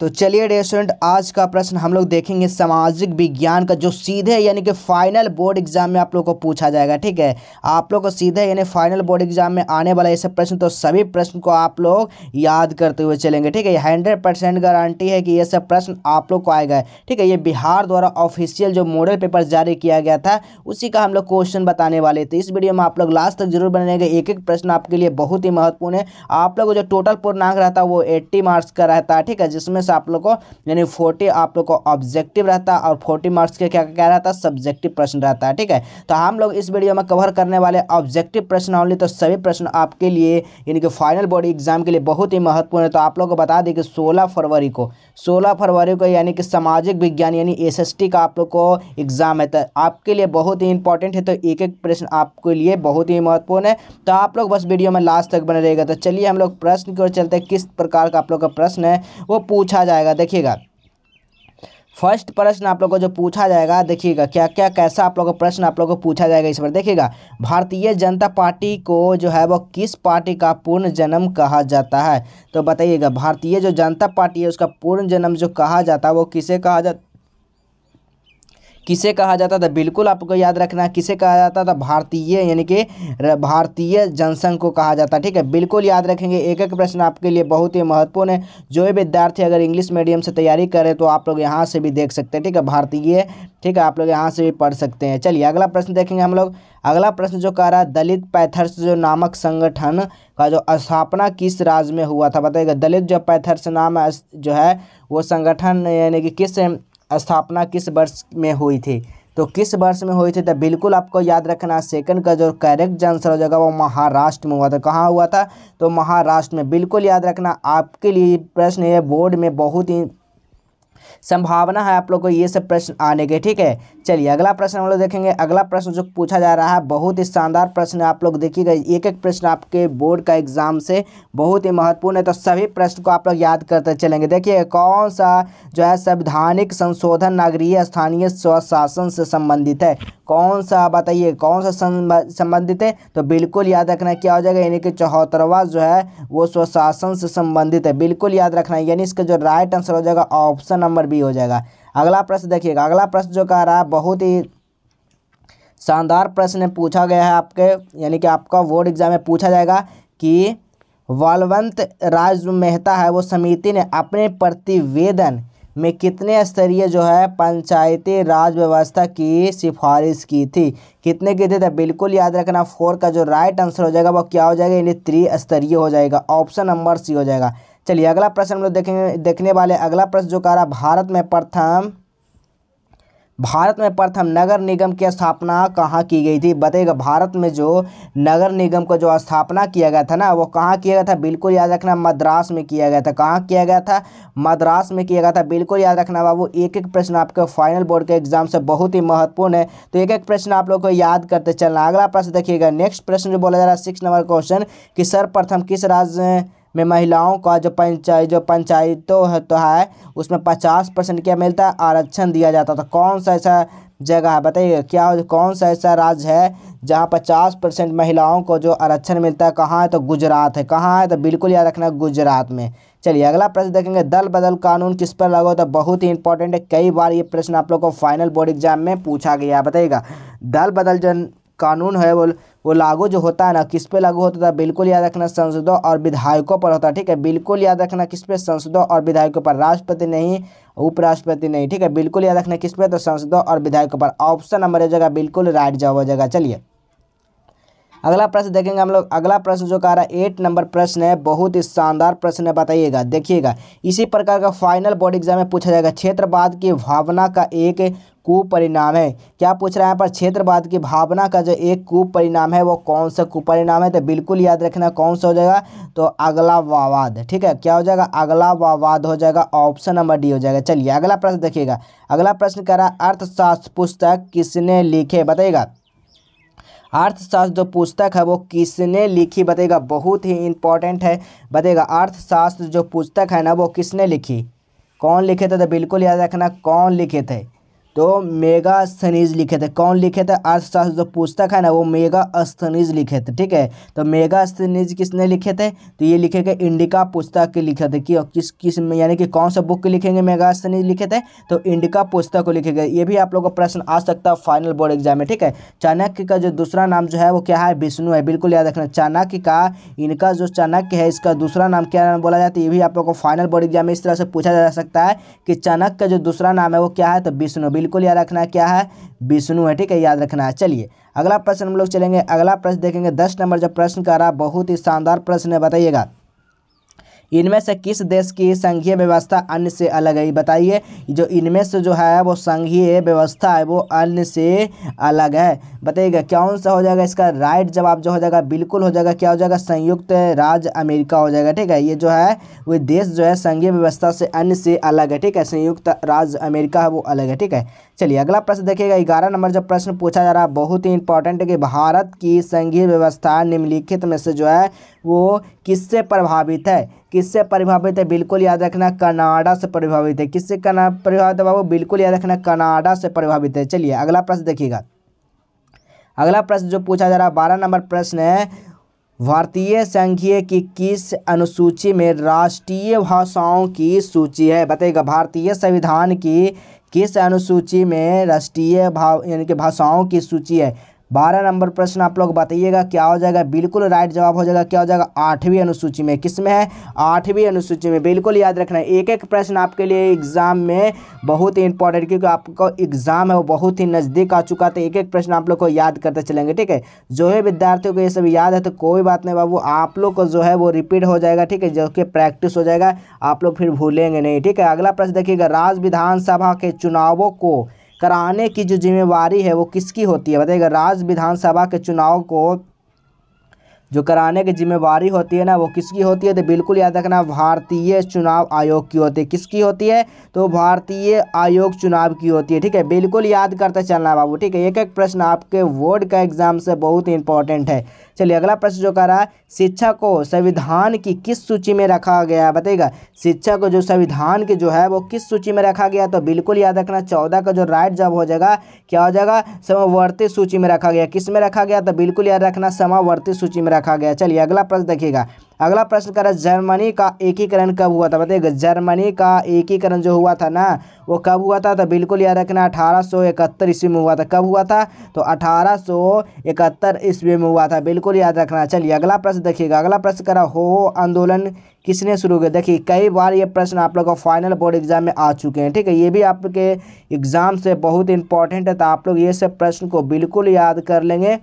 तो चलिए day student आज का प्रश्न हम लोग देखेंगे सामाजिक विज्ञान का जो सीधे यानी कि फाइनल बोर्ड एग्जाम में आप लोग को पूछा जाएगा ठीक है आप लोग को सीधे यानी फाइनल बोर्ड एग्जाम में आने वाला ऐसे प्रश्न तो सभी प्रश्न को आप लोग याद करते हुए चलेंगे ठीक है हंड्रेड परसेंट गारंटी है कि ये सब प्रश्न आप लोग को आएगा ठीक है ये बिहार द्वारा ऑफिशियल जो मॉडल पेपर जारी किया गया था उसी का हम लोग क्वेश्चन बताने वाले थे इस वीडियो में आप लोग लास्ट तक जरूर बनेंगे एक एक प्रश्न आपके लिए बहुत ही महत्वपूर्ण है आप लोग जो टोटल पूर्णांक रहता है वो एट्टी मार्क्स का रहता है ठीक है जिसमें से आप लोग को यानी फोर्टी आप लोग को ऑब्जेक्टिव रहता है और फोर्टी मार्क्स के क्या क्या रहता है सब्जेक्टिव प्रश्न रहता है ठीक है तो हम लोग इस वीडियो में कवर करने वाले ऑब्जेक्टिव प्रश्न ऑनली तो सभी प्रश्न आपके लिए यानी कि फाइनल बॉडी एग्जाम के लिए बहुत ही महत्वपूर्ण है तो आप लोग को बता दें कि सोलह फरवरी को सोलह फरवरी को यानी कि सामाजिक विज्ञान यानी एस का आप लोग को एग्जाम है तो आपके लिए बहुत ही इंपॉर्टेंट है तो एक एक प्रश्न आपके लिए बहुत ही महत्वपूर्ण है तो आप लोग बस वीडियो में लास्ट तक बने रहेगा तो चलिए हम लोग प्रश्न की ओर चलते हैं किस प्रकार का आप लोग का प्रश्न है वो पूछा पूछा जाएगा देखिएगा फर्स्ट प्रश्न आप लोगों को जो पूछा जाएगा देखिएगा क्या क्या कैसा आप लोगों का प्रश्न आप लोगों को पूछा जाएगा इस बार देखिएगा भारतीय जनता पार्टी को जो है वो किस पार्टी का पूर्ण जन्म कहा जाता है तो बताइएगा भारतीय जो जनता पार्टी है उसका पूर्ण जन्म जो कहा जाता है वो किसे कहा जाता किसे कहा जाता था बिल्कुल आपको याद रखना किसे कहा जाता था भारतीय यानी कि भारतीय जनसंघ को कहा जाता ठीक है बिल्कुल याद रखेंगे एक एक प्रश्न आपके लिए बहुत ही महत्वपूर्ण है जो भी विद्यार्थी अगर इंग्लिश मीडियम से तैयारी करें तो आप लोग यहाँ से भी देख सकते हैं ठीक है भारतीय ठीक है आप लोग यहाँ से भी पढ़ सकते हैं चलिए अगला प्रश्न देखेंगे हम लोग अगला प्रश्न जो कह रहा है दलित पैथर्स जो नामक संगठन का जो स्थापना किस राज्य में हुआ था बताइएगा दलित जो पैथर्स नाम जो है वो संगठन यानी कि किस स्थापना किस वर्ष में हुई थी तो किस वर्ष में हुई थी तो बिल्कुल आपको याद रखना सेकंड का जो करेक्ट आंसर हो जाएगा वो महाराष्ट्र में हुआ था कहाँ हुआ था तो महाराष्ट्र में बिल्कुल याद रखना आपके लिए प्रश्न ये बोर्ड में बहुत ही संभावना है आप लोग को ये सब प्रश्न आने के ठीक है चलिए अगला प्रश्न हम लोग देखेंगे अगला प्रश्न जो पूछा जा रहा है बहुत ही शानदार प्रश्न आप लोग देखिएगा एक एक प्रश्न आपके बोर्ड का एग्जाम से बहुत ही महत्वपूर्ण है तो सभी प्रश्न को आप लोग याद करते चलेंगे देखिए कौन सा जो है संवैधानिक संशोधन नागरीय स्थानीय स्वशासन से संबंधित है कौन सा बताइए कौन सा संबंधित है तो बिल्कुल याद रखना क्या हो जाएगा यानी कि चौहत्तरवा जो है वो स्वशासन से संबंधित है बिल्कुल याद रखना यानी इसका जो राइट आंसर हो जाएगा ऑप्शन नंबर बी हो जाएगा अगला प्रश्न देखिएगा अगला प्रश्न जो कह रहा है बहुत ही शानदार प्रश्न पूछा गया है आपके यानी कि आपका बोर्ड एग्जाम में पूछा जाएगा कि बलवंत राज मेहता है वो समिति ने अपने प्रतिवेदन में कितने स्तरीय जो है पंचायती राज व्यवस्था की सिफारिश की थी कितने की थी तो बिल्कुल याद रखना फोर का जो राइट आंसर हो जाएगा वो क्या हो जाएगा यानी त्रिस्तरीय हो जाएगा ऑप्शन नंबर सी हो जाएगा चलिए अगला प्रश्न हम लोग देखेंगे देखने वाले अगला प्रश्न जो कह रहा भारत में प्रथम भारत में प्रथम नगर निगम की स्थापना कहाँ की गई थी बताइएगा भारत में जो नगर निगम का जो स्थापना किया गया था ना वो कहाँ किया गया था बिल्कुल याद रखना मद्रास में किया गया था कहाँ किया गया था मद्रास में किया गया था बिल्कुल याद रखना बाबू एक एक प्रश्न आपके फाइनल बोर्ड के एग्जाम से बहुत ही महत्वपूर्ण है तो एक एक प्रश्न आप लोग को याद करते चलना अगला प्रश्न देखिएगा नेक्स्ट प्रश्न जो बोला जा रहा है सिक्स नंबर क्वेश्चन कि सर्वप्रथम किस राज्य में महिलाओं का जो पंचायत जो पंचायतों है तो है उसमें पचास परसेंट क्या मिलता है आरक्षण दिया जाता तो कौन सा ऐसा जगह है बताइए क्या कौन सा ऐसा राज्य है जहाँ पचास परसेंट महिलाओं को जो आरक्षण मिलता है कहाँ है तो गुजरात है कहाँ है तो बिल्कुल याद रखना गुजरात में चलिए अगला प्रश्न देखेंगे दल बदल कानून किस पर लागू होता है बहुत ही इंपॉर्टेंट है कई बार ये प्रश्न आप लोग को फाइनल बोर्ड एग्जाम में पूछा गया बताइएगा दल बदल जन कानून है वो वो लागू जो होता है ना किस पे लागू होता था बिल्कुल याद रखना संसदों और विधायकों पर होता है ठीक है बिल्कुल याद रखना किस पे संसदों और विधायकों पर राष्ट्रपति नहीं उपराष्ट्रपति नहीं ठीक है बिल्कुल याद रखना किस पे तो संसदों और विधायकों पर ऑप्शन नंबर हो जाएगा बिल्कुल राइट जवाब हो जाएगा चलिए अगला प्रश्न देखेंगे हम लोग अगला प्रश्न जो कह रहा है एट नंबर प्रश्न है बहुत ही शानदार प्रश्न है बताइएगा देखिएगा इसी प्रकार का फाइनल बोर्ड एग्जाम में पूछा जाएगा क्षेत्रवाद की भावना का एक कुपरिणाम है क्या पूछ रहा है यहाँ पर क्षेत्रवाद की भावना का जो एक कुपरिणाम है वो कौन सा कुपरिणाम है तो बिल्कुल याद रखना कौन सा हो जाएगा तो अगला अगलावावाद ठीक है क्या हो जाएगा अगला वावाद हो जाएगा ऑप्शन नंबर डी हो जाएगा चलिए अगला प्रश्न देखिएगा अगला प्रश्न कह रहा है अर्थशास्त्र पुस्तक किसने लिखे बताइएगा अर्थशास्त्र जो पुस्तक है वो किसने लिखी बताइएगा बहुत ही इंपॉर्टेंट है बताइएगा अर्थशास्त्र जो पुस्तक है ना वो किसने लिखी कौन लिखे थे तो बिल्कुल याद रखना कौन लिखे थे तो मेगा स्थनीज लिखे थे कौन लिखे थे अर्थशास्त्र जो पुस्तक है ना वो मेगा स्थनीज लिखे थे ठीक है तो मेगा स्थनीज किसने लिखे थे तो ये लिखे गए इंडिका पुस्तक के लिखे थे कि किस किस यानी कि कौन सा बुक लिखेंगे मेगा स्थनीज लिखे थे तो इंडिका पुस्तक को लिखे गए ये भी आप लोग का प्रश्न आ सकता है फाइनल बोर्ड एग्जाम में ठीक है चाणक्य का जो दूसरा नाम जो है वो क्या है विष्णु है बिल्कुल याद रखना चाणक्य का इनका जो चाणक्य है इसका दूसरा नाम क्या नाम बोला जाता है ये भी आप लोगों को फाइनल बोर्ड एग्जाम में इस तरह से पूछा जा सकता है कि चाणक्य का जो दूसरा नाम है वो क्या है तो विष्णु बिल्कुल बिल्कुल याद रखना क्या है विष्णु है ठीक है याद रखना है चलिए अगला प्रश्न हम लोग चलेंगे अगला प्रश्न देखेंगे दस नंबर जो प्रश्न कर रहा बहुत ही शानदार प्रश्न है बताइएगा इनमें से किस देश की संघीय व्यवस्था अन्य से अलग है बताइए जो इनमें से जो है वो संघीय व्यवस्था है वो अन्य से अलग है बताइएगा कौन सा हो जाएगा इसका राइट जवाब जो हो जाएगा बिल्कुल हो जाएगा क्या हो जाएगा संयुक्त राज्य अमेरिका हो जाएगा ठीक है ये जो है वो देश जो है संघीय व्यवस्था से अन्य से अलग है ठीक है संयुक्त राज्य अमेरिका है वो अलग है ठीक है चलिए अगला प्रश्न देखिएगा ग्यारह नंबर जब प्रश्न पूछा जा रहा है बहुत ही इंपॉर्टेंट है कि भारत की संघीय व्यवस्था निम्नलिखित में से जो है वो किससे प्रभावित है किससे प्रभावित है बिल्कुल याद रखना कनाडा से प्रभावित है किससे प्रभावित है बाबू बिल्कुल याद रखना कनाडा से प्रभावित है चलिए अगला प्रश्न देखिएगा अगला प्रश्न जो पूछा जा रहा है बारह नंबर प्रश्न है भारतीय संघीय की किस अनुसूची में राष्ट्रीय भाषाओं की सूची है बताइएगा भारतीय संविधान की किस अनुसूची में राष्ट्रीय भाव यानी कि भाषाओं की सूची है बारह नंबर प्रश्न आप लोग बताइएगा क्या हो जाएगा बिल्कुल राइट जवाब हो जाएगा क्या हो जाएगा आठवीं अनुसूची में किस में है आठवीं अनुसूची में बिल्कुल याद रखना है एक एक प्रश्न आपके लिए एग्जाम में बहुत ही इंपॉर्टेंट क्योंकि आपका एग्जाम है वो बहुत ही नज़दीक आ चुका था तो एक एक प्रश्न आप लोग को याद करते चलेंगे ठीक है जो है विद्यार्थियों को ये सब याद है तो कोई बात नहीं बाबू आप लोग को जो है वो रिपीट हो जाएगा ठीक है जो कि प्रैक्टिस हो जाएगा आप लोग फिर भूलेंगे नहीं ठीक है अगला प्रश्न देखिएगा राज्य विधानसभा के चुनावों को कराने की जो जिम्मेवारी है वो किसकी होती है बताइएगा राज्य विधानसभा के चुनाव को जो कराने की जिम्मेवारी होती है ना वो किसकी होती है तो बिल्कुल याद रखना भारतीय चुनाव आयोग की होती है किसकी होती है तो भारतीय आयोग चुनाव की होती है ठीक है बिल्कुल याद करते चलना बाबू ठीक है एक एक प्रश्न आपके बोर्ड का एग्जाम से बहुत इंपॉर्टेंट है चलिए अगला प्रश्न जो कह रहा है शिक्षा को संविधान की किस सूची में रखा गया है बताइएगा शिक्षा को जो संविधान की जो है वो किस सूची में रखा गया तो बिल्कुल याद रखना चौदह का जो राइट जब हो जाएगा क्या हो जाएगा समावर्ती सूची में रखा गया किस में रखा गया तो बिल्कुल याद रखना समावर्ती सूची में रखा गया चलिए अगला प्रश्न देखिएगा अगला प्रश्न करें जर्मनी का एकीकरण कब हुआ था बताइए जर्मनी का एकीकरण जो हुआ था ना वो कब हुआ था तो बिल्कुल याद रखना अठारह सौ इकहत्तर ईस्वी में हुआ था कब हुआ था तो अठारह सौ इकहत्तर ईस्वी में हुआ था बिल्कुल याद रखना चलिए अगला प्रश्न देखिएगा अगला प्रश्न करा हो आंदोलन किसने शुरू किया देखिए कई बार ये प्रश्न आप लोगों का फाइनल बोर्ड एग्जाम में आ चुके हैं ठीक है ये भी आपके एग्ज़ाम से बहुत इंपॉर्टेंट है तो आप लोग ये सब प्रश्न को बिल्कुल याद कर लेंगे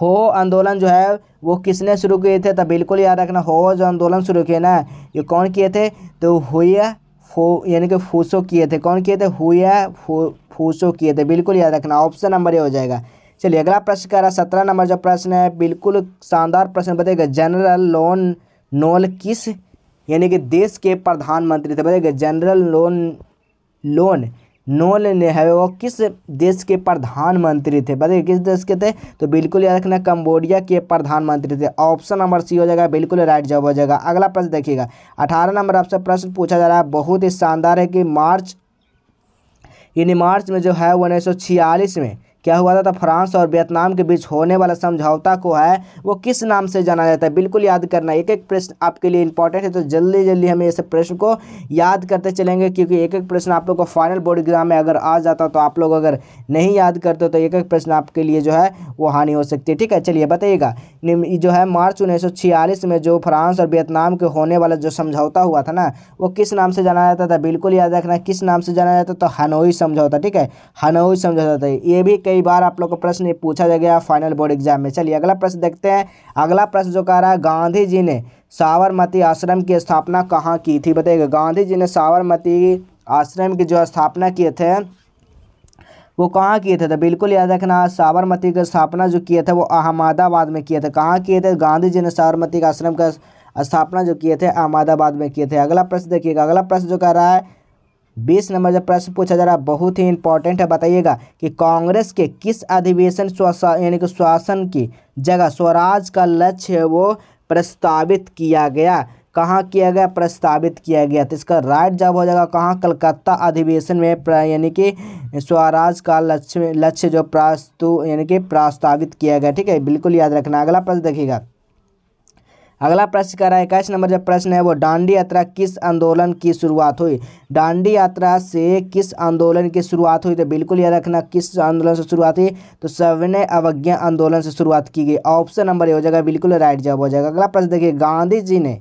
हो आंदोलन जो है वो किसने शुरू किए थे तो बिल्कुल याद रखना हो जो आंदोलन शुरू किए ना ये कौन किए थे तो हुए फो यानी कि फूसो किए थे कौन किए थे हुए फू फूसो किए थे बिल्कुल याद रखना ऑप्शन नंबर ये हो जाएगा चलिए अगला प्रश्न कह रहा है सत्रह नंबर जो प्रश्न है बिल्कुल शानदार प्रश्न बताएगा जनरल लोन नोल किस यानी कि देश के प्रधानमंत्री थे बताएगा जनरल लोन लोन नोल है वो किस देश के प्रधानमंत्री थे बताइए किस देश के थे तो बिल्कुल याद रखना कंबोडिया के प्रधानमंत्री थे ऑप्शन नंबर सी हो जाएगा बिल्कुल राइट जवाब हो जाएगा अगला प्रश्न देखिएगा अठारह नंबर आपसे प्रश्न पूछा जा रहा है बहुत ही शानदार है कि मार्च यानी मार्च में जो है उन्नीस में क्या हुआ था तो फ्रांस और वियतनाम के बीच होने वाला समझौता को है वो किस नाम से जाना जाता है बिल्कुल याद करना एक एक प्रश्न आपके लिए इंपॉर्टेंट है तो जल्दी जल्दी हमें इस प्रश्न को याद करते चलेंगे क्योंकि एक एक प्रश्न आप लोग को फाइनल बोर्ड एग्जाम में अगर आ जाता तो आप लोग अगर नहीं याद करते तो एक एक प्रश्न आपके लिए जो है वो हानि हो सकती है ठीक है चलिए बताइएगा जो है मार्च उन्नीस में जो फ्रांस और वियतनाम के होने वाला जो समझौता हुआ था ना वो किस नाम से जाना जाता था बिल्कुल याद रखना किस नाम से जाना जाता तो हनोई समझौता ठीक है हनोई समझौता ये भी कई कई बार आप लोग को प्रश्न पूछा जा गया फाइनल बोर्ड एग्जाम में चलिए अगला प्रश्न देखते हैं अगला प्रश्न जो कह रहा है गांधी जी ने साबरमती आश्रम की स्थापना कहाँ की थी बताइएगा गांधी जी ने साबरमती आश्रम की जो स्थापना किए थे वो कहाँ किए थे तो बिल्कुल याद रखना साबरमती की स्थापना जो किए थे वो अहमदाबाद में किए थे कहाँ किए थे गांधी जी ने साबरमती का आश्रम का स्थापना जो किए थे अहमदाबाद में किए थे अगला प्रश्न देखिएगा अगला प्रश्न जो कह रहा है बीस नंबर जब प्रश्न पूछा जा रहा है बहुत ही इंपॉर्टेंट है बताइएगा कि कांग्रेस के किस अधिवेशन यानी कि शासन की जगह स्वराज का लक्ष्य है वो प्रस्तावित किया गया कहाँ किया गया प्रस्तावित किया गया तो इसका राइट जवाब हो जाएगा कहाँ कलकत्ता अधिवेशन में यानी कि स्वराज का लक्ष्य लक्ष्य जो प्रस्तु यानी कि प्रस्तावित किया गया ठीक है बिल्कुल याद रखना अगला प्रश्न देखिएगा अगला प्रश्न कह रहा है इक्कीस नंबर जो प्रश्न है वो डांडी यात्रा किस आंदोलन की शुरुआत हुई डांडी यात्रा से किस आंदोलन की शुरुआत हुई तो बिल्कुल याद रखना किस आंदोलन से शुरुआत हुई तो सविनय अवज्ञा आंदोलन से शुरुआत की गई ऑप्शन नंबर ये हो जाएगा बिल्कुल राइट जवाब हो जाएगा अगला प्रश्न देखिए गांधी जी ने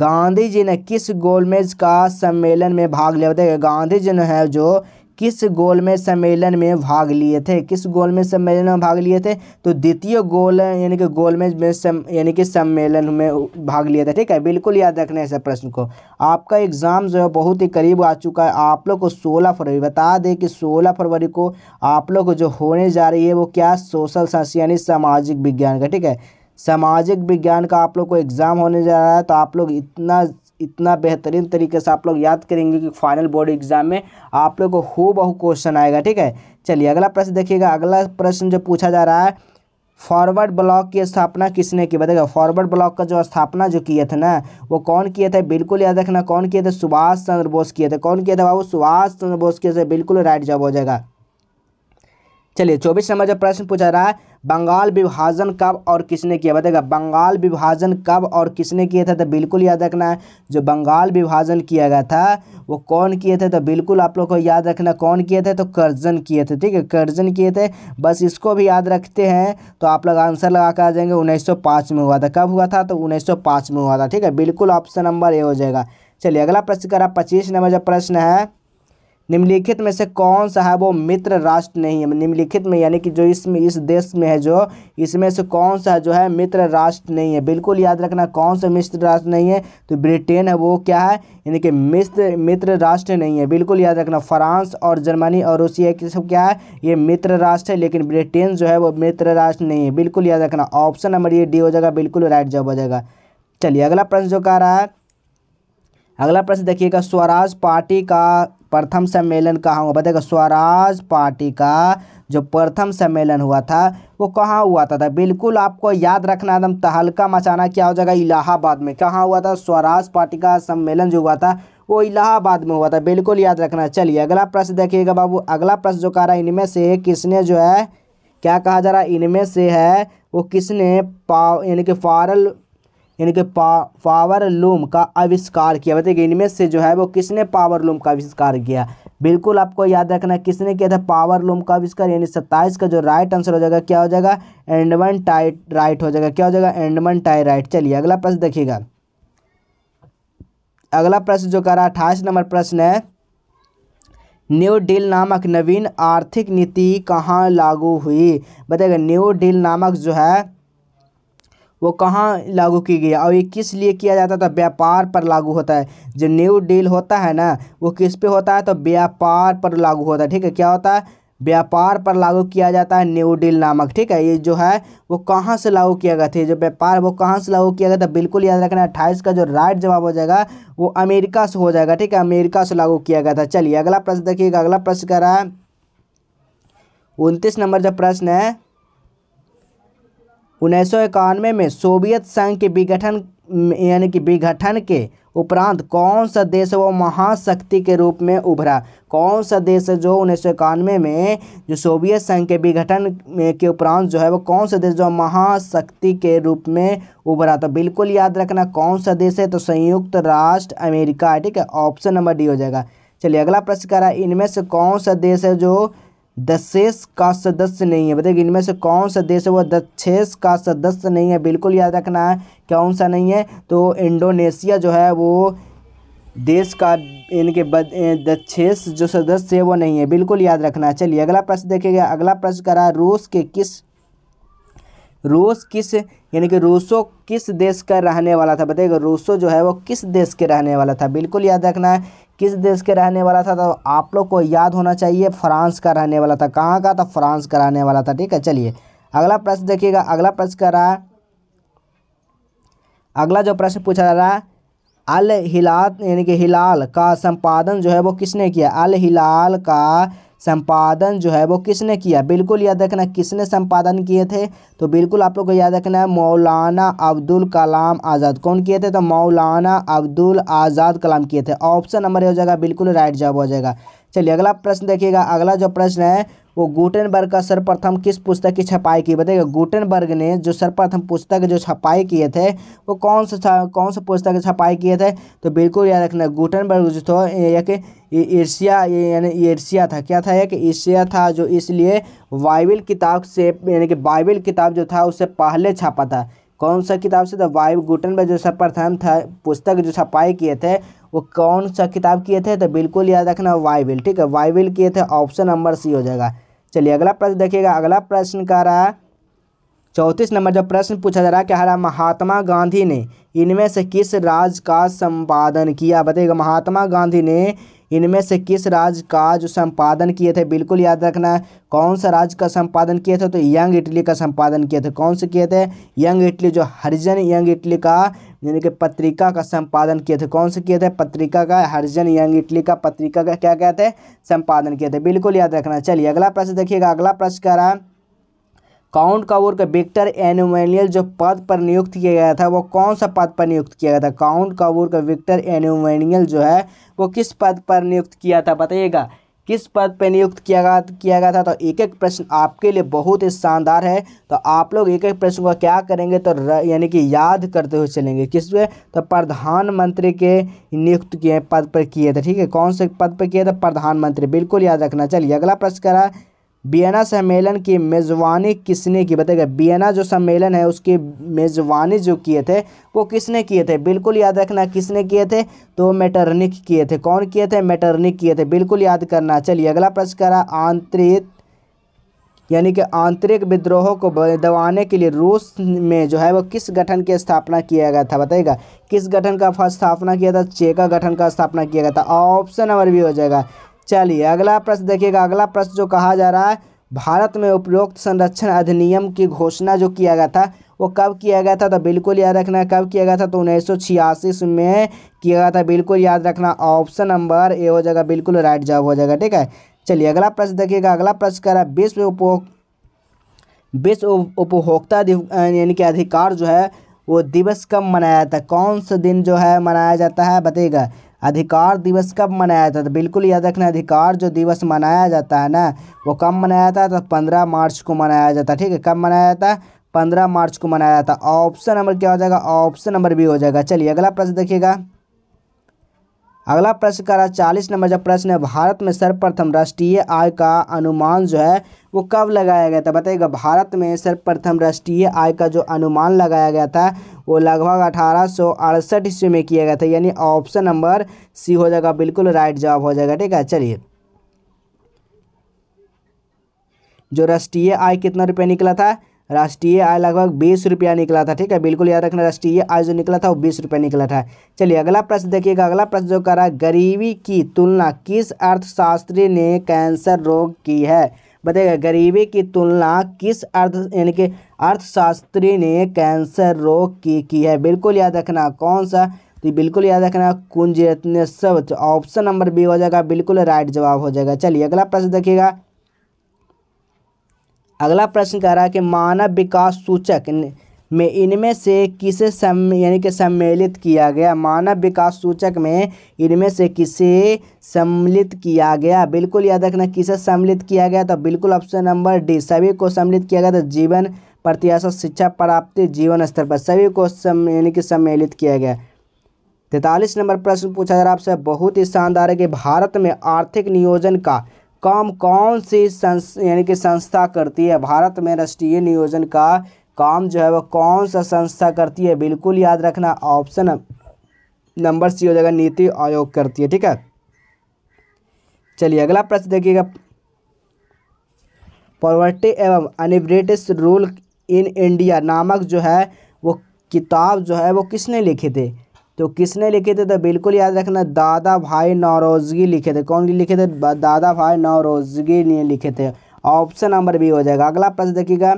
गांधी जी ने किस गोलमेज का सम्मेलन में भाग लिया बताइए गांधी जी ने है जो किस गोलमेज सम्मेलन में भाग लिए थे किस गोलमेज सम्मेलन में भाग लिए थे तो द्वितीय गोल यानी कि गोलमेज में सम यानी कि सम्मेलन में भाग लिए थे ठीक है बिल्कुल याद रखना है इस प्रश्न को आपका एग्ज़ाम जो है बहुत ही करीब आ चुका है आप लोग को सोलह फरवरी बता दें कि सोलह फरवरी को आप लोग को जो होने जा रही है वो क्या सोशल साइंस यानी सामाजिक विज्ञान का ठीक है सामाजिक विज्ञान का आप लोग को एग्ज़ाम होने जा रहा है तो आप लोग इतना इतना बेहतरीन तरीके से आप लोग याद करेंगे कि फाइनल बोर्ड एग्जाम में आप लोग को हो बहु क्वेश्चन आएगा ठीक है चलिए अगला प्रश्न देखिएगा अगला प्रश्न जो पूछा जा रहा है फॉरवर्ड ब्लॉक की स्थापना किसने की बताएगा फॉरवर्ड ब्लॉक का जो स्थापना जो किए थे ना वो कौन किए थे बिल्कुल याद रखना कौन किए थे सुभाष चंद्र बोस किए थे कौन किया था बाबू सुभाष चंद्र बोस किए थे बिल्कुल राइट जवाब हो जाएगा चलिए चौबीस नंबर जो प्रश्न पूछा रहा है बंगाल विभाजन कब और किसने किया बताएगा बंगाल विभाजन कब और किसने किया था तो बिल्कुल याद रखना है जो बंगाल विभाजन किया गया था वो कौन किए थे तो बिल्कुल आप लोग को याद रखना कौन किए थे तो कर्जन किए थे ठीक है कर्जन किए थे बस इसको भी याद रखते हैं तो आप लोग आंसर लगा कर आ जाएंगे उन्नीस में हुआ था कब हुआ था तो उन्नीस में हुआ था ठीक है बिल्कुल ऑप्शन नंबर ए हो जाएगा चलिए अगला प्रश्न करा पच्चीस नंबर जो प्रश्न है निम्नलिखित में से कौन सा है वो मित्र राष्ट्र नहीं है निम्नलिखित में यानी कि जो इसमें इस देश में है जो इसमें से कौन सा जो है मित्र राष्ट्र नहीं है बिल्कुल याद रखना कौन सा मित्र राष्ट्र नहीं है तो ब्रिटेन है वो क्या है यानी कि मित्र मित्र राष्ट्र नहीं है बिल्कुल याद रखना फ्रांस और जर्मनी और रूसिया की सब क्या है ये मित्र राष्ट्र है लेकिन ब्रिटेन जो है वो मित्र राष्ट्र नहीं है बिल्कुल याद रखना ऑप्शन नंबर ये डी हो जाएगा बिल्कुल राइट जवाब हो जाएगा चलिए अगला प्रश्न जो कह रहा है अगला प्रश्न देखिएगा स्वराज पार्टी का प्रथम सम्मेलन कहाँ हुआ बताएगा स्वराज पार्टी का जो प्रथम सम्मेलन हुआ था वो कहाँ हुआ था, था बिल्कुल आपको याद रखना एकदम तहलका मचाना क्या हो जाएगा इलाहाबाद में कहाँ हुआ था स्वराज पार्टी का सम्मेलन जो हुआ था वो इलाहाबाद में हुआ था बिल्कुल याद रखना चलिए अगला प्रश्न देखिएगा बाबू अगला प्रश्न जो कह रहा है इनमें से किसने जो है क्या कहा जा रहा है इनमें से है वो किसने पा यानी कि फारल यानी कि पावर लूम का आविष्कार किया बताइए इनमें से जो है वो किसने पावर लूम का आविष्कार किया बिल्कुल आपको याद रखना किसने किया था पावर लूम का आविष्कार यानी सत्ताईस का जो राइट आंसर हो जाएगा क्या हो जाएगा एंडमन टाइट राइट हो जाएगा क्या हो जाएगा एंडमन टाई राइट चलिए अगला प्रश्न देखिएगा अगला प्रश्न जो कर रहा है अठाईस नंबर प्रश्न है न्यू डील नामक नवीन आर्थिक नीति कहाँ लागू हुई बताइएगा न्यू डील नामक जो है वो कहाँ लागू की गई और ये किस लिए किया जाता था तो व्यापार पर लागू होता है जो न्यू डील होता है ना वो किस पे होता है तो व्यापार पर लागू होता है ठीक है क्या होता है व्यापार पर लागू किया जाता है न्यू डील नामक ठीक है ये जो है वो कहाँ से लागू किया गया था जो व्यापार वो कहाँ से लागू किया गया था बिल्कुल याद रखना अट्ठाईस का जो राइट जवाब हो जाएगा वो अमेरिका से हो जाएगा ठीक है अमेरिका से लागू किया गया था चलिए अगला प्रश्न देखिएगा अगला प्रश्न कह रहा है उनतीस नंबर जो प्रश्न है उन्नीस सौ इक्यानवे में सोवियत संघ के विघटन यानी कि विघटन के उपरांत कौन सा देश वो महाशक्ति के रूप में उभरा कौन सा देश जो उन्नीस सौ इक्यानवे में जो सोवियत संघ के विघटन के उपरांत जो है वो कौन सा देश जो महाशक्ति के रूप में उभरा तो बिल्कुल याद रखना कौन सा देश है तो संयुक्त राष्ट्र अमेरिका है ठीक है ऑप्शन नंबर डी हो जाएगा चलिए अगला प्रश्न करा इनमें से कौन सा देश है जो दशेष का सदस्य नहीं है बताइए इनमें से कौन सा देश है वह दशेष का सदस्य नहीं है बिल्कुल याद रखना है कौन सा नहीं है तो इंडोनेशिया जो है वो देश का इनके बद दक्षेष जो सदस्य है वो नहीं है बिल्कुल याद रखना है चलिए अगला प्रश्न देखेगा अगला प्रश्न करा रूस के किस रूस किस यानी कि रूसो किस देश का रहने वाला था बताइएगा रूसो जो है वो किस देश के रहने वाला था बिल्कुल याद रखना है किस देश के रहने वाला था तो आप लोग को याद होना चाहिए फ्रांस का रहने वाला था कहाँ का था तो फ्रांस का रहने वाला था ठीक है चलिए अगला प्रश्न देखिएगा अगला प्रश्न कर रहा है अगला जो प्रश्न पूछा जा रहा है अल हिलाल यानी कि हिलाल का संपादन जो है वो किसने किया अल हिलाल का संपादन जो है वो किसने किया बिल्कुल याद रखना किसने संपादन किए थे तो बिल्कुल आप लोग को याद रखना है मौलाना अब्दुल कलाम आज़ाद कौन किए थे तो मौलाना अब्दुल आज़ाद कलाम किए थे ऑप्शन नंबर ये हो जाएगा बिल्कुल राइट जवाब हो जाएगा चलिए अगला प्रश्न देखिएगा अगला जो प्रश्न है वो गुटेनबर्ग का सर्वप्रथम किस पुस्तक की छपाई की बताइए गुटेनबर्ग ने जो सर्वप्रथम पुस्तक जो छपाई किए थे वो कौन सा कौन सा पुस्तक छपाई किए थे तो बिल्कुल याद रखना गुटेनबर्ग जो तो एक एशिया यानी एशिया था क्या था एक ईर्ष्या था जो इसलिए बाइबिल किताब से यानी कि बाइबिल किताब जो था उससे पहले छापा था कौन सा किताब से तो वाइव गुटनबर्ग जो सर्वप्रथम था पुस्तक जो छपाई किए थे वो कौन सा किताब किए थे तो बिल्कुल याद रखना वाइबिल ठीक है वाइबिल किए थे ऑप्शन नंबर सी हो जाएगा चलिए अगला प्रश्न देखिएगा अगला प्रश्न कह रहा है चौंतीस नंबर जो प्रश्न पूछा जा रहा है क्या रहा महात्मा गांधी ने इनमें से किस राज का संपादन किया बताइएगा महात्मा गांधी ने इनमें से किस राज्य का जो संपादन किए थे बिल्कुल याद रखना है कौन सा राज्य का संपादन किए थे तो यंग इटली का संपादन किए थे कौन से किए थे यंग इटली जो हरिजन यंग इटली का यानी कि पत्रिका का संपादन किए थे कौन से किए थे पत्रिका का हरिजन यंग इटली का पत्रिका का क्या कहते हैं संपादन किए थे बिल्कुल याद रखना चलिए अगला प्रश्न देखिएगा अगला प्रश्न कह रहा है काउंट कावोर का विक्टर एनोमेलियल जो पद पर नियुक्त किया गया था वो कौन सा पद पर नियुक्त किया गया था काउंट कावोर का विक्टर एनोमेलियल जो है वो किस पद पर नियुक्त किया था बताइएगा किस पद पर नियुक्त किया गया किया गया था तो एक एक प्रश्न आपके लिए बहुत ही शानदार है तो आप लोग एक एक प्रश्न को क्या करेंगे तो यानी कि याद करते हुए चलेंगे किस पे तो प्रधानमंत्री के नियुक्त किए पद पर किए थे ठीक है कौन से पद पर किए थे प्रधानमंत्री बिल्कुल याद रखना चलिए अगला प्रश्न करा बियना सम्मेलन की मेज़बानी किसने की बताएगा बियना जो सम्मेलन है उसकी मेज़बानी जो किए थे वो किसने किए थे बिल्कुल याद रखना किसने किए थे तो मेटरनिक किए थे कौन किए थे मेटरनिक किए थे बिल्कुल याद करना चलिए अगला प्रश्न करा आंतरिक यानी कि आंतरिक विद्रोहों को दबाने के लिए रूस में जो है वो किस गठन की स्थापना किया गया था बताइएगा किस गठन का स्थापना किया था चेका गठन का स्थापना किया गया था ऑप्शन नंबर भी हो जाएगा चलिए अगला प्रश्न देखिएगा अगला प्रश्न जो कहा जा रहा है भारत में उपरोक्त संरक्षण अधिनियम की घोषणा जो किया गया था वो कब किया गया था तो बिल्कुल याद रखना कब किया गया था तो उन्नीस सौ छियासी में किया गया था बिल्कुल याद रखना ऑप्शन नंबर ए हो जाएगा बिल्कुल राइट जवाब हो जाएगा ठीक है चलिए अगला प्रश्न देखिएगा अगला प्रश्न कह रहा है विश्व उपभोग विश्व उपभोक्ता यानी कि अधिकार जो है वो दिवस कब मनाया जाता है कौन सा दिन जो है मनाया जाता है बताइएगा अधिकार दिवस कब मनाया जाता है बिल्कुल याद रखना अधिकार जो दिवस मनाया जाता है ना वो कब मनाया जाता है तो पंद्रह मार्च को मनाया जाता है ठीक है कब मनाया जाता है पंद्रह मार्च को मनाया जाता है ऑप्शन नंबर क्या हो जाएगा ऑप्शन नंबर बी हो जाएगा चलिए अगला प्रश्न देखिएगा अगला प्रश्न कर रहा है चालीस नंबर जो प्रश्न है भारत में सर्वप्रथम राष्ट्रीय आय का अनुमान जो है वो कब लगाया गया था बताइएगा भारत में सर्वप्रथम राष्ट्रीय आय का जो अनुमान लगाया गया था वो लगभग अठारह सौ अड़सठ ईस्वी में किया गया था यानी ऑप्शन नंबर सी हो जाएगा बिल्कुल राइट जवाब हो जाएगा ठीक है चलिए जो राष्ट्रीय आय कितना रुपये निकला था राष्ट्रीय आय लगभग बीस रुपया निकला था ठीक है बिल्कुल याद रखना राष्ट्रीय आय जो निकला था वो बीस रुपया निकला था चलिए अगला प्रश्न देखिएगा अगला प्रश्न जो करा गरीबी की तुलना किस अर्थशास्त्री ने कैंसर रोग की है बताइएगा गरीबी की तुलना किस अर्थ यानी कि अर्थशास्त्री ने कैंसर रोग की की है बिल्कुल याद रखना कौन सा तो बिल्कुल याद रखना कुंज रत्न सब ऑप्शन नंबर बी हो जाएगा बिल्कुल राइट जवाब हो जाएगा चलिए अगला प्रश्न देखिएगा अगला प्रश्न कह रहा है कि मानव विकास सूचक में इनमें से किसे सम यानी कि सम्मिलित किया गया मानव विकास सूचक में इनमें से किसे सम्मिलित किया गया बिल्कुल याद रखना किसे सम्मिलित किया गया तो बिल्कुल ऑप्शन नंबर डी सभी को सम्मिलित किया गया तो जीवन प्रत्याशा शिक्षा प्राप्ति जीवन स्तर पर सभी को सम यानी कि सम्मिलित किया गया तैतालीस नंबर प्रश्न पूछा जा रहा है आपसे बहुत ही शानदार है कि भारत में आर्थिक नियोजन का काम कौन सी यानी कि संस्था करती है भारत में राष्ट्रीय नियोजन का काम जो है वह कौन सा संस्था करती है बिल्कुल याद रखना ऑप्शन नंबर सी हो जाएगा नीति आयोग करती है ठीक है चलिए अगला प्रश्न देखिएगा पॉवर्टी एवं अनिब्रिटिश रूल इन इंडिया नामक जो है वो किताब जो है वो किसने लिखी थी तो किसने लिखे थे तो बिल्कुल याद रखना दादा भाई नौरोजगी लिखे थे कौन लिखे थे दादा भाई नौरोजगी ने लिखे थे ऑप्शन नंबर बी हो जाएगा अगला प्रश्न देखिएगा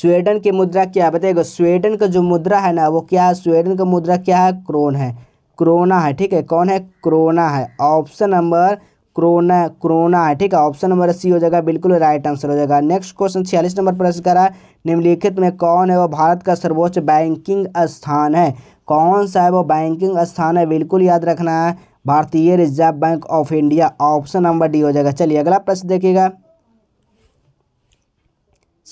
स्वीडन की मुद्रा क्या है बताइएगा स्वीडन का जो मुद्रा है ना वो क्या है स्वीडन का मुद्रा क्या है क्रोन है क्रोना है ठीक है कौन है क्रोना है ऑप्शन नंबर क्रोना क्रोना ठीक है ऑप्शन नंबर सी हो जाएगा बिल्कुल राइट आंसर हो जाएगा नेक्स्ट क्वेश्चन छियालीस नंबर प्रश्न करा है निम्नलिखित में कौन है वह भारत का सर्वोच्च बैंकिंग स्थान है कौन सा है वो बैंकिंग स्थान है बिल्कुल याद रखना है भारतीय reserve bank of India option number D हो जाएगा चलिए अगला प्रश्न देखिएगा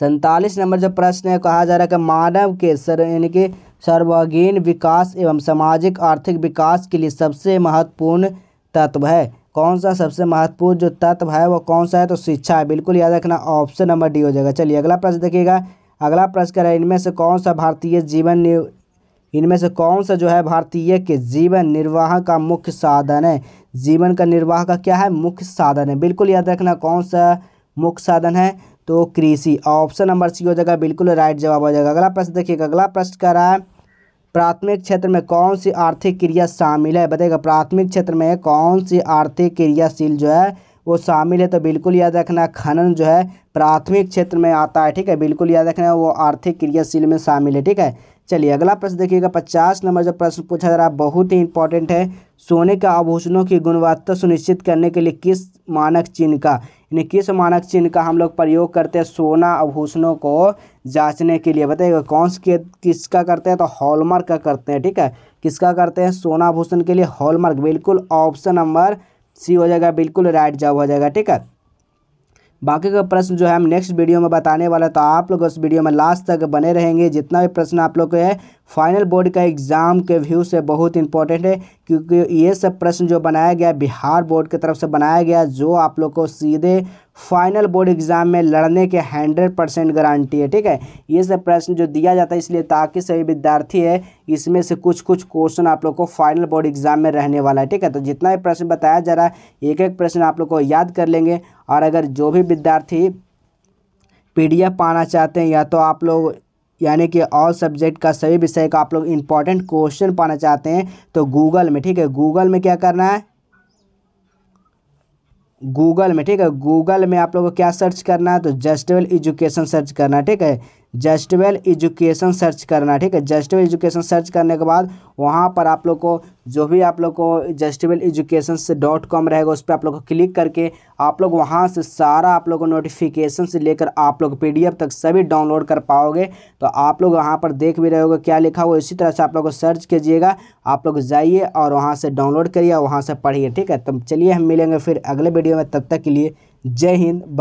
सैंतालीस नंबर जो प्रश्न है कहा जा रहा है कि मानव के सर यानी कि सर्वागीण विकास एवं सामाजिक आर्थिक विकास के लिए सबसे महत्वपूर्ण तत्व है कौन सा सबसे महत्वपूर्ण जो तत्व है वो कौन सा है तो शिक्षा है बिल्कुल याद रखना ऑप्शन नंबर डी हो जाएगा चलिए अगला प्रश्न देखिएगा अगला प्रश्न कह है इनमें से कौन सा भारतीय जीवन इनमें से कौन सा जो है भारतीय के जीवन निर्वाह का मुख्य साधन है जीवन का निर्वाह का क्या है मुख्य साधन है बिल्कुल याद रखना कौन सा मुख्य साधन है तो कृषि ऑप्शन नंबर सी हो जाएगा बिल्कुल राइट जवाब हो जाएगा अगला प्रश्न देखिएगा अगला प्रश्न कह रहा है प्राथमिक क्षेत्र में कौन सी आर्थिक क्रिया शामिल है बताएगा प्राथमिक क्षेत्र में कौन सी आर्थिक क्रियाशील जो है वो शामिल है तो बिल्कुल याद रखना खनन जो है प्राथमिक क्षेत्र में आता है ठीक है बिल्कुल याद रखना वो आर्थिक क्रियाशील में शामिल है ठीक है चलिए अगला प्रश्न देखिएगा पचास नंबर जो प्रश्न पूछा जा रहा है बहुत ही इंपॉर्टेंट है सोने का आभूषणों की गुणवत्ता सुनिश्चित करने के लिए किस मानक चिन्ह का यानी किस मानक चिन्ह का हम लोग प्रयोग करते हैं सोना आभूषणों को जांचने के लिए बताइएगा कौन से किसका करते हैं तो हॉलमार्क का करते हैं ठीक है किसका करते हैं सोना आभूषण के लिए हॉलमार्क बिल्कुल ऑप्शन नंबर सी हो जाएगा बिल्कुल राइट जवाब हो जाएगा ठीक है बाकी का प्रश्न जो है हम नेक्स्ट वीडियो में बताने वाला तो आप लोग उस वीडियो में लास्ट तक बने रहेंगे जितना भी प्रश्न आप लोग को है फाइनल बोर्ड का एग्ज़ाम के व्यू से बहुत इंपॉर्टेंट है क्योंकि ये सब प्रश्न जो बनाया गया बिहार बोर्ड की तरफ से बनाया गया जो आप लोग को सीधे फाइनल बोर्ड एग्ज़ाम में लड़ने के हंड्रेड परसेंट गारंटी है ठीक है ये सब प्रश्न जो दिया जाता है इसलिए ताकि सभी विद्यार्थी है इसमें से कुछ कुछ क्वेश्चन आप लोग को फाइनल बोर्ड एग्ज़ाम में रहने वाला है ठीक है तो जितना भी प्रश्न बताया जा रहा है एक एक प्रश्न आप लोग को याद कर लेंगे और अगर जो भी विद्यार्थी पी पाना चाहते हैं या तो आप लोग यानी कि ऑल सब्जेक्ट का सभी विषय का आप लोग इंपॉर्टेंट क्वेश्चन पाना चाहते हैं तो गूगल में ठीक है गूगल में क्या करना है गूगल में ठीक है गूगल में आप लोगों को क्या सर्च करना है तो जस्टेबल एजुकेशन सर्च करना है ठीक है जस्टवेल एजुकेशन सर्च करना ठीक है जस्टवेल एजुकेशन सर्च करने के बाद वहाँ पर आप लोग को जो भी आप लोग को जस्टवेल एजुकेशन से डॉट कॉम रहेगा उस पर आप लोग को क्लिक करके आप लोग वहाँ से सारा आप लोग को नोटिफिकेशन से लेकर आप लोग पीडीएफ तक सभी डाउनलोड कर पाओगे तो आप लोग वहाँ पर देख भी रहे होगा क्या लिखा हुआ इसी तरह से आप लोग को सर्च कीजिएगा आप लोग जाइए और वहाँ से डाउनलोड करिए वहाँ से पढ़िए ठीक है तब तो चलिए हम मिलेंगे फिर अगले वीडियो में तब तक के लिए जय हिंद